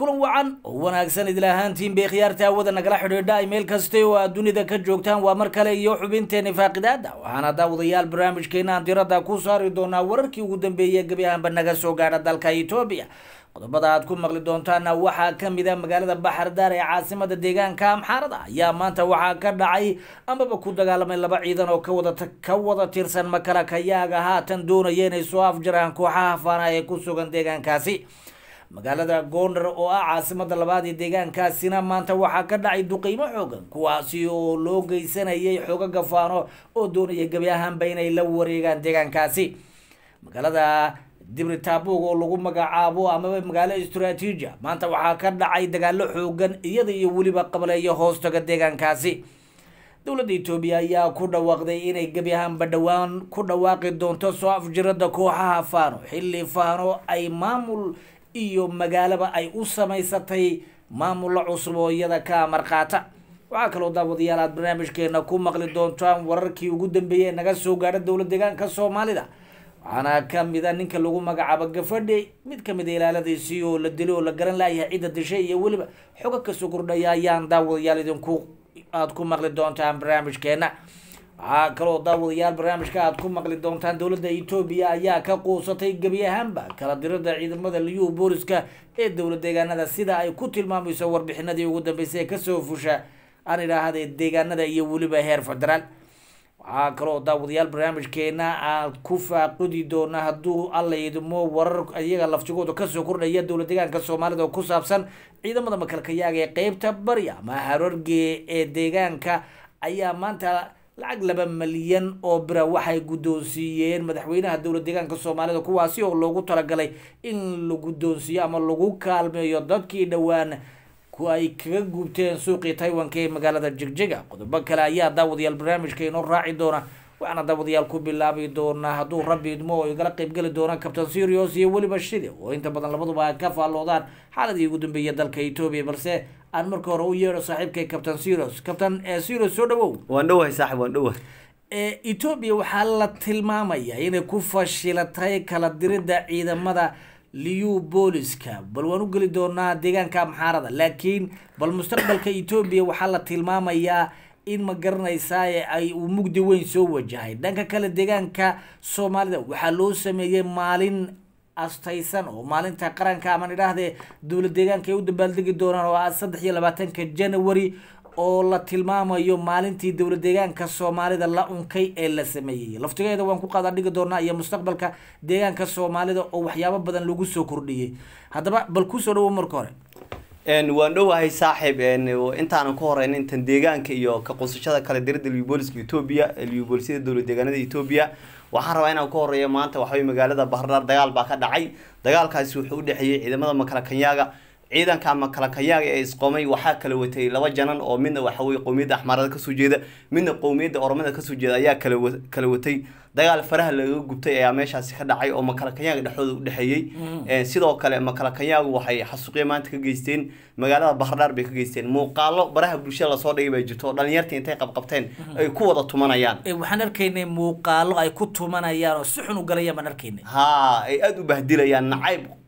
kulan wacan oo wanaagsan idila ahaantiin bay khiyaarta hawada nagala xidhiidha ay meel kastay oo aad dunida ka joogtaan waa mar kale iyo xubinteeni faaqidaada waxaana daawadayaal barnaamijkeena aan tirada ku saari doonaa wararkii ugu dambeeyey gebi ahaanba naga soo gaadha dalka etoobiya qodobada aad ku maqli doontaana waxaa ka mid a ah magaalada daar ee caasimada deegaanka amxaarada ayaa maanta waxaa ka dhacay amaba ku dagaalamay laba ciidan oo ka wada tirsan makalakayaaga haatan doonaya inay soo afjaraan kooxaha faanaha ee ku sugan deegaankaasi magaalada goondar oo ah caasimada labaad ee deegaankaasina maanta waxaa ka dhacay duqeymo xoogan kuwaasi oo loo geysanayay xogaga faano oo doonaya gebi ahaanba inay la wareegaan deegaankaasi magaalada dibri taabuug oo lagu magacaabo amaba magaalo istraatiija maanta waxaa ka dhacay dagaalo xoogan iyada iyo weliba qabaleeya hoostaga deegaankaasi dowladda etoobiya ayaa ku dhawaaqday inay gebi ahaanba dhowaan ku dhawaaqi doonto soo afjirada kooxaha faano xilli faano ay maamul iyo magaalaba ay u samaysatay maamullo cusub oo iyada ka marqaata waxaa kaloo daawadayaal aad barnaamijkeena ku maqli doontaan wararkii ugu dambeeyey ee naga soo gaadha dowla deegaanka soomaalida waxaana kamid a ah ninka lagu magacaabo gafadhe mid kamid a ah ilaaladiisii oo la dilo oo la garan laayahay cidda dishay iyo weliba xogo kasoo kordhaya ayaan daawadayaal idinku aada ku maqli doontaan barnaamijkeena waxaa kaloo daawadayaal barnaamijka aad ku maqli doontaan dowladda etoobiya ayaa ka quusatay gebi ahaanba kala dirada ciidamada liyuhu booliska ee dowla deegaanada sida ay ku tilmaamayso warbixinadii ugu dambeysay ee kasoo fusha aan idhaahday deegaanada iyo weliba heer federaal waxaa kaloo daawadayaal barnaamijkeena aad ku faaqudi doona hadduu allaydmo warar iyaga laftigooda kasoo kordhaya dowla deegaanka soomaalida oo ku saabsan ciidamada makalkayaaga ee qeybta bari ama harorge ee deegaanka ayaa maanta lacag laba malyan oo bira waxay guddoonsiiyeen madaxweynaha dowlad deegaanka soomaalida kuwaasi oo loogu talagalay in la guddoonsiiyo ama lagu kaalmeeyo dadkii dhowaan ku ay kaga guubteen suuqii taiwanka ee magaalada jigjiga qodobo kale ayaa daawadayaal barnaamijka inoo raaci doona waxaana daawadayaal ku bilaabi doonaa hadduu rabbi idmo oo igala qaybgeli doona kabtain serios iyo weliba shide oo inta badan labaduba ay ka faalloodaan xaaladii ugu dambeeya dalka etoobiya balse aan marka hore u yeedho saaxiibkay captain seros captain eh, seros soo dhawow waan dhowahay saaxib waan dhowahay etoobiya eh, waxaa la tilmaamaya inay ku fashilatay kala diridda ciidamada liyu booliska bal waan u geli doonaa deegaanka amxaarada laakiin bal mustaqbalka etoobiya waxaa la tilmaamayaa in ma garanaysaa ay uu mugdi weyn soo wajahay dhanka kale deegaanka soomaalida waxaa loo sameeyey maalin astaysan oo maalinta qaranka ama idhaahdee dowla deegaanka ay u dabaaldegi doonaan oo ah saddex iyo labaatanka january oo la tilmaamayo maalintii dowla deegaanka soomaalida la unkay ee la sameeyey laftigeeda waan ku dhigi doonaa iyo mustaqbalka deegaanka soomaalida oo waxyaabo badan lagu soo kordhiyey haddaba bal kusoo dhawo marka hore waan dhowahay saaxiib intaanan ku horeyn intan deegaanka iyo ka qusashada kale dirida libooliska etoobiya liboolisada dowlad deegaanada etoobiya waxaan rabaa inaan ku horeeyo maanta waxaway magaalada bahardhaar dagaal baa ka dhacay dagaalkaasi wuxuu udhexeeyey ciidamada makala kanyaaga ciidanka ama kalakayaaga ee isqoomay waxaa kala watay laba janan oo midna waxaweye qowmiyadda axmaarada kasoo jeeda midna qowmiyadda oromada kasoo jeeda ayaa kala watay dagaal faraha laga gubtay ayaa meeshaasi ka dhacay oo makalakayaaga dhexdooda udhexeeyey mm. sidoo kale makalakayaagu waxay xasuuqya maanta ka geysteen magaalada bahardhaar bay ka geysteen muuqaalo baraha bulshada lasoo dhigay bay jirto dhalinyartii intay qabqabteen mm-hmm. ay ku wada tumanayaan eh, waxaan arkaynay muuqaalo ay ku tumanayaan oo si xun u galayaan baan arkaynay ha ay aada u bahdilayaan nacayb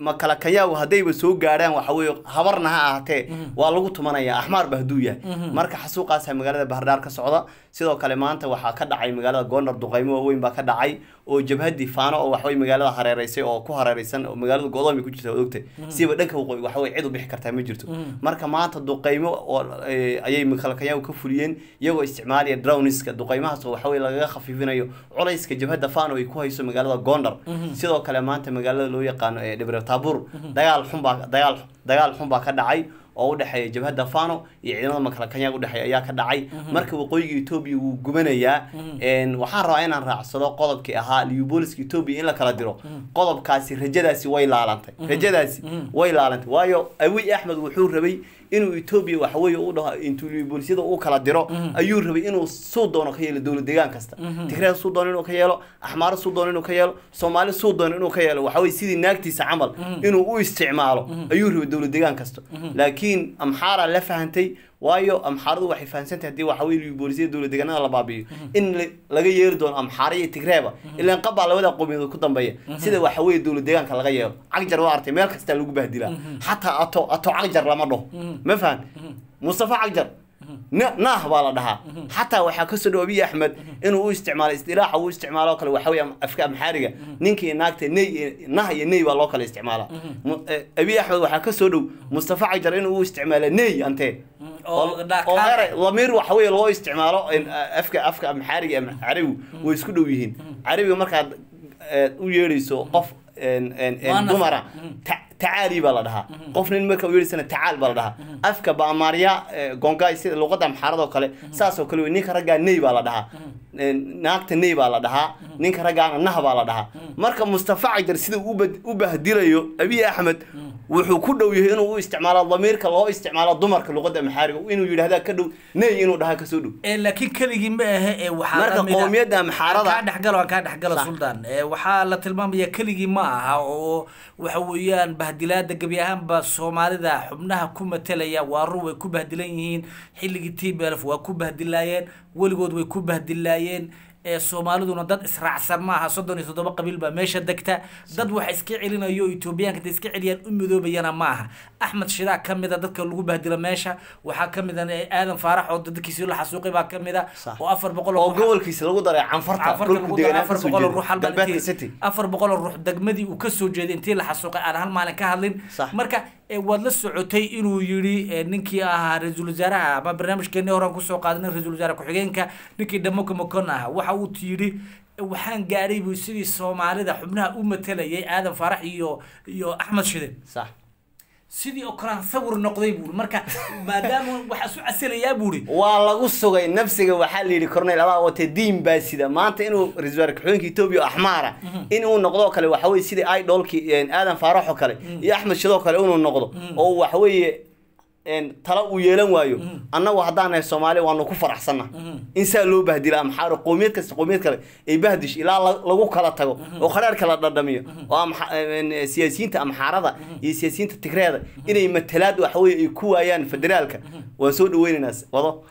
ma kala haddayba soo gaadhaan waxa habarna ha ahatee mm-hmm. waa lagu tumanaya axmaarba hadduu yahay mm-hmm. marka xasuuqaasaa magaalada bahardhaar ka socda sidoo kale maanta waxaa ka dhacay magaalada goondhar duqaymo waaweyn baa ka dhacay oo jabhaddii faano oo waxway magaalada hareereysay oo ku hareereysan oo magaalada go ku jirta ogtay mm-hmm. siiba dhanka waqooyi waxaway cid u bixi kartaa ma jirto marka maanta duqaymo oo eh, ayay makalakayaagu ka fuliyeen iyagoo isticmaalaya drowniska duqaymahaas waxaway lagaga khafiifinayo culayska jabhadda faano ay ku hayso magaalada goondhar sidoo kale maanta magaalada loo yaqaano ee eh, dhibrata taabuur mhm. dagaal xunbaa dagaal dagaal xun baa ka dhacay oo udhexeeya jabhadda fano iyo ciidamada makalakanya udhexeeya ayaa ka dhacay mhm. marka waqooyiga etoobiya wuu gubanayaa mhm. waxaan rabaa inaan raacsado qodobkii ahaa liubooliska etoobiya in la kala diro mhm. qodobkaasi rajadaasi way laalantay rajadaasi way laalantay waayo awiy axmed wuxuu rabay inuu etoobiya waxaweye u dhaho intuu liuboolisyada uu kala diro ayuu rabay inuu suu doono ka yeelo dowlad deegaan kasta tigreer suu doono inuu ka yeelo axmaaro suu doono inuu ka yeelo soomaali suu doono inuu ka yeelo waxaweye sidii naagtiisa camal inuu u isticmaalo ayuu rabay dowlad deegaan kasta laakiin laakiin amxaaraa la fahantay waayo amxaaradu waxay fahamsantay hadii waxaa weye boolisyada dowlad deegaanada la baabiiyo mhm. in laga yeeri doono amxaara iyo tigreeba mhm. ilan qabbaa labada qowmiyadood ku dambeeya mhm. sida waxa weeye dowlad deegaanka laga yeero cagjar waa artay meel kastaa lagu bahdilaa xataa ato ato cagjar lama dhaho ma fahan mustafa cagjar naah baa la dhahaa xataa waxaa kasoo dhow abiy axmed inuu u isticmaalo istilaaxa uu isticmaalo kale waxa weya afka maxaariga ninkii naagta ney nah iyo ney baa loo kale isticmaalaa abiy axmed waxaa kasoo dhow mustafa cajar inuu u isticmaala ney antee oo eray lamiir waxa weeye loo isticmaalo afka afka maxaariga carabi way isku dhow yihiin carabi markaad u yeedhayso qof dumara tacaali baa la dhahaa mhm. qof nin marka u yeerisana tacaal baa la dhahaa mhm. afka baamaarya e, gongay sida luqadda amxaarad kale mhm. saasoo kale wey ninka raggaa ney baa la dhahaa e, naagta ney baa la dhahaa ninka raggaana nah baa la dhahaa marka mustafa cagdar sida u bahdilayo abiy axmed wuxuu ku dhow yahay inuu u isticmaalo damiirka loo isticmaalo dumarka luqada maxaariga inuu yidhahda ka dhow ney inuu dhaha kasoo dhow eh, laakiin keligii ma ahe ee eh, waxaa marka qowmiyadda kaa dhexgalo aan kaa dhexgalo suldaan eh, waxaa la tilmaamaya keligii ma aha oo waxa weeyaan bahdilaada gebi ahaanba soomaalida xubnaha ku matelaya waaru way ku bahdilan yihiin xilligii t b waa ku bahdilaayeen weligood way ku bahdilaayeen ee soomaaliduna dad israacsan maaha soddon iyo toddoba qabiil baa meesha degta dad wax iska celinayo etoobiyaanka da iska celiyaan u midoobayana maaha axmed shidaag ka mida dadka lagu bahdilo meesha waxaa ka mida aadan faarax oo dadkiisii la xasuuqay baa ka mida oo afar boqol gobolkiisa lagu daray canfartaafar boqol ruux halmaalafar boqol ruux degmadii uu ka soo jeeday intii la xasuuqay aan hal maalin ka hadlin marka waad la socotay inuu yidhi ninkii ahaa ra-iisul wasaaraha ama barnaamijkeenii horaan kusoo qaadanay ra-isul wasaare ku-xigeenka ninkii dhamoka mokon ah waxa uu yidhi waxaan gaadhay buu sidii soomaalida xubnaha u matalayay aadan farax iyo iyo axmed shide sax sidii oo kalaan sawir noqday buuri marka maadaama waxa isu casilayaa buuri waa lagu sugay nafsiga waxaa la yidhi cornel adaa wate diin baa sida maanta inuu ra-iisul kaxooyinka etoobiya axmaara mhm. inuu noqdoo kale waxaweye sidai idolkii aadan faarax kale mhm. iyo axmed shidoo kale inuu noqdo mhm. oo waxaweye tala uu yeelan waayo mm-hmm. annagu haddaanahay soomaaliya waanu ku faraxsanna mm-hmm. in saa loo bahdila amxaaro qowmiyad kasta qowmiyad kale ay bahdish ilaa lagu kala tago mm-hmm. oo khadhaarka la dhadhamiyo oo siyaasiyiinta amxaarada iyo siyaasiyiinta tigreeda inay matalaad waxaweye ay ku waayaan federaalka waan soo dhaweynaynaa wado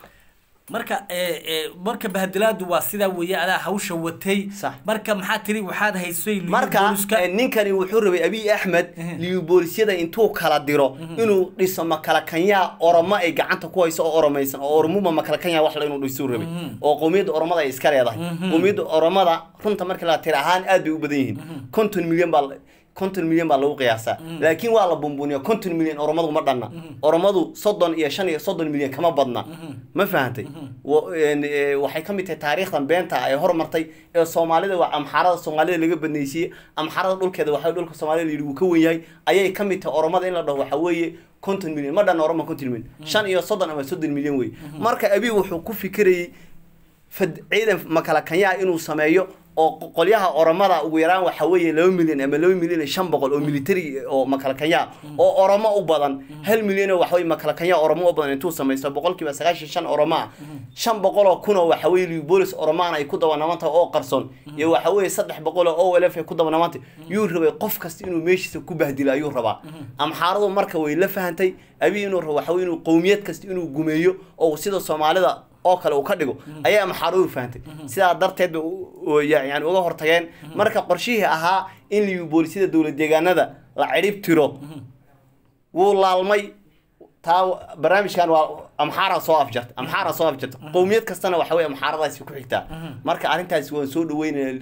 marka eh, eh, marka bahadilaadu waa sidaa weeye adaa hawsha watay marka maxaa tiri waxaad haysay marka eh, ninkani wuxuu rabay abiy axmed liboolisyada intuu kala diro mhm. inuu dhiso makalakanya oroma ay gacanta ku hayso oo oromaysan oo ormuma makalakanya wax inuu dhisuu rabay mhm. oo qowmiyadda oromada ay iska leedahay mhm. qowmiyadda oromada runta marka la tiri ahaan aad bay u badan yihiin konton milyan baa konton milyan baa lagu qiyaasaa mm. laakiin waa la buunbuuniya konton milyan oromadu ma dhanna mm-hmm. oromadu soddon iyo shan iyo soddon milyan kama badna mm-hmm. ma fahantay mm-hmm. e, waxay ka mid tahay taariikhdan beenta ay hormartay ee soomaalida waa amxaarada soomaalida laga badnaysiiyey amxaarada dhulkeeda waxaa dhulka soomaalida la yidhi wuu ka wen yahay ayay ka mid tahay oromada in la dhaho waxaa weeye konton milyan ma dhanna oroma konton milyan mm. shan iyo soddon ama soddon milyan wey marka abi wuxuu ku fikirayey fad ciidan makala kanyaa inuu sameeyo oo qolyaha oromada ugu yaraan waxa weeye laba milyan ama laba milyan shan boqol oo military oo makalakanya mm. oo oromo u badan mm. hal milyan oo waxa weye makalakanya oromo u badan intuu samaysto boqolkiiba sagaashan shan oromaa mm. shan boqol oo kun oo waxa weye libolis oromaana ay ku dabanaban tahay oo qarsoon iyo waxa weeye saddex boqol oo olf ay ku dabanaban tahay yuu rabay qof kasta inuu meeshiisa ku bahdilo ayuu rabaa amxaaradu marka way la fahantay abi inuu rabo waxa weye inuu qowmiyad kasta inuu gumeeyo oo sida soomaalida oo kale uu ka dhigo ayaa maxaaruur fahamtay mm-hmm. sidaa darteed bay yani uga hortageen mm-hmm. marka qorshihii ahaa in liyubolisida dowlad deegaanada la cidhib tiro mm-hmm. wuu laalmay taa barnaamijkan waa amxaara soo afjarta amxaara soo afjarta qowmiyad kastana waxa wey amxaaradaasi ku xigtaa marka arrintaasi waan soo dhaweynaya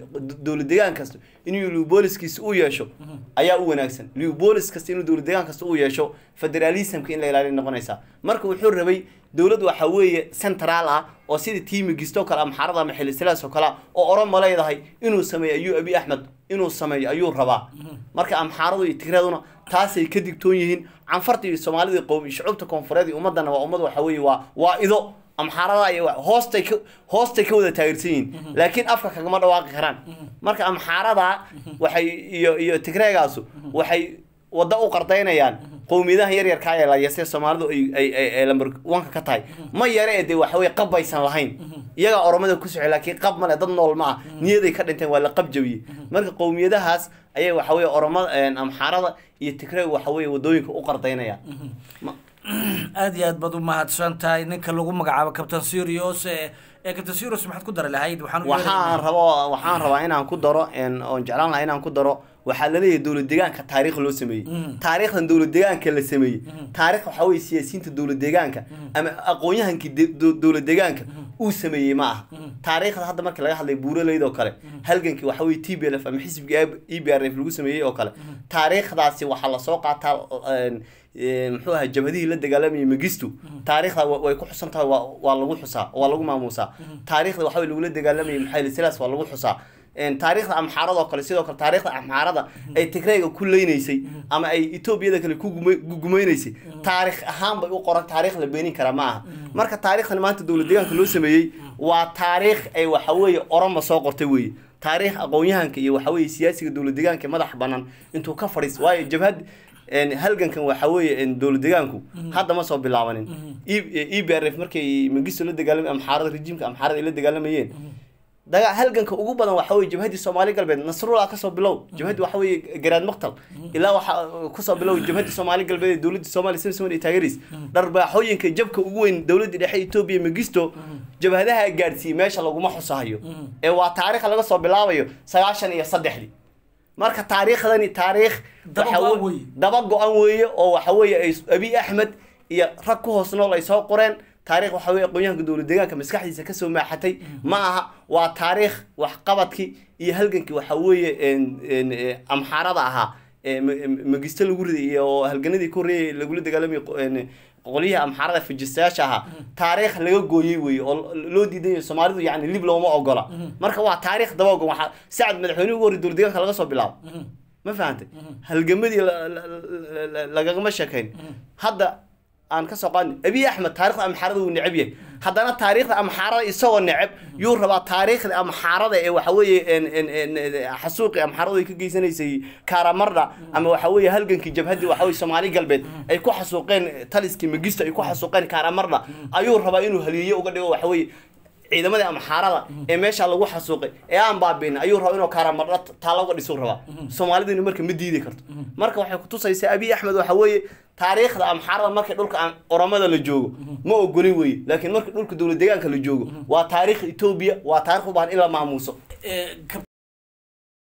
dowlad deegaan kasta inuu liubooliskiisa u yeesho ayaa u wanaagsan liubolis kasta inuu dowlad deegaan kasta u yeesho federalismka in la ilaaliya noqonaysaa marka wuxuu rabay dowlad waxa weeye central ah oo sida tiimigisto kale maxaarad ama xilislaas oo kale ah oo ma leedahay inuu sameeyo ayuu abi axmed inuu sameeyo ayuu rabaa marka amxaaradu iyo tigreeduna taasay ka digtoon yihiin canfarta iyo soomaalida qowmi shucuubta koonfureed iyo ummadana waa ummad waxa weeye waa waa ido amxaarada hoostay ka hoostay ka wada taageersan yihiin laakiin afka kagama dhawaaqi karaan marka amxaarada waxay iyo iyo tigreegaasu waxay wadda u qardaynayaan qowmiyadaha yaryarkaa ee laayase soomaalidu ay wanka ka tahay mm-hmm. ma yare dee waxawey qabbaysan lahayn mm-hmm. iyagaa oromada ku socey laakiin qab male dad nool ma ah mm-hmm. niyaday ka dhinteen waa la qab jabiye marka qowmiyadahaas ayaa waxawey oromada amxaarada iyo tigre waxawey wadooyinka u qardaynaya aad iyo aad baad u mahadsan tahay ninka lagu magacaabo captain serios captain serios maxaad ku dari lahayd waxaan rabaa inaan ku daro oon jeclaan lahaa inaan ku daro waxaa laleeyahay dowladeegaanka taariikh loo sameeyey mm. taarikhdan dowladeegaanka la sameeyey mm. taarikh waxaa weye siyaasiyiinta dowladeegaanka mm. ama aqoonyahankii deegaanka uu sameeyey ma aha taariikhda hadda marka laga hadlay buuraleyd kale halgankii waxa weye t b l f ama xisbigii e b r f lagu sameeyey oo kale taariikhdaasi waxaa lasoo qaataa muxuu ahaa jabhadihii la dagaalamayay magistu taarikhda way ku xusan tahay waa lagu xusaa waa lagu maamuusaa taarikhda waxa lagula dagaalamayay maxaylisilaas waa lagu xusaa taarikhda amxaarada oo kale sidoo kale taarikhda amxaarada ay tigrayga ku leynaysay ama ay etoobiyada kale ku gumaynaysay taarikh ahaan bay u qoran taarikh la beenin kara ma aha marka taarikhdan maanta dowlad deegaanka loo sameeyey waa taariikh ay waxa weeye oroma soo qortay weeye taariikh aqoon-yahanka iyo waxa weeye siyaasiga dowlad deegaanka madaxa banaan intuu ka fadhiis waayo jabhad halgankan waxa weeye dowlad deegaanku hadda ma soo bilaabanin e, e-, e b r f markay mangisto la dagaalamay amxaarada rejiimka amxaarada ay la dagaalamayeen daga halganka ugu badan waxa weye soomaali galbeed nasrula kasoo bilow jabhaddi waxa weye garaad maktal ilaa waxaa kusoo bilow jabhaddii soomaali galbeed ee dowladda somalia samson iyo taageris dharbaaxooyinka jabka ugu weyn dowladda dhexe etoobiya magisto jabhadaha gaadhsiiyey meesha laguma xusahayo ee waa taariikh laga soo bilaabayo sagaashan iyo saddexdii marka taariikhdani taariikh daba go-an weeye oo waxa weeye ay abi axmed iyo rag ku hoos nool ay soo qoreen taarikh waxa wey aqoonyahanka dowlad deegaanka maskaxdiisa kasoo maaxatay ma aha waa taariikh waxqabadkii iyo halganki waxa weeye amxaarada ahaa magisto lagu riday iyo halganadii ku horeeyay lagula dagaalamay qolyaha amxaarada fajistayaasha ahaa mm-hmm. taariikh laga gooyey weye oo loo diidanyayo soomaalidu yani lib looma ogola mm-hmm. marka waa taarikh daboogan waxaa sacad madaxweynihi ugu horrey dowladdeegaanka laga soo bilaabo mm-hmm. ma fahantay halgamadii lagagama sheekayn hadda aan ka soo qaadn abiy axmed taarikhda amxaarada wuu necab yahay haddana taariikhda amxaarada isagoo neceb yuu rabaa taariikhda amxaarada ee waxa weeye xasuuqii amxaaradu ay ka geysanaysay kaaramarda ama waxa weeye halgankii jabhaddii waxa soomaali galbeed ay ku xasuuqeen taliskii magisto ay ku xasuuqeen kaaramarda ayuu rabaa inuu haliyeyo uga dhigo waxa weeye ciidamada ama xaarada ee meesha lagu xasuuqay ee aan baabiinay ayuu rabaa inuu kaaramardha taa uga dhisu rabaa soomaalidina marka ma diidi karto marka waxay kutusaysaa abiy axmed waxa weeye taariikhda ama xaarada markii dhulka aan oramada la joogo ma ogolin weye laakiin marka dhulka dowlad deegaanka la joogo waa taariikh etoobiya waa taarikh u baahan in la maamuuso eh,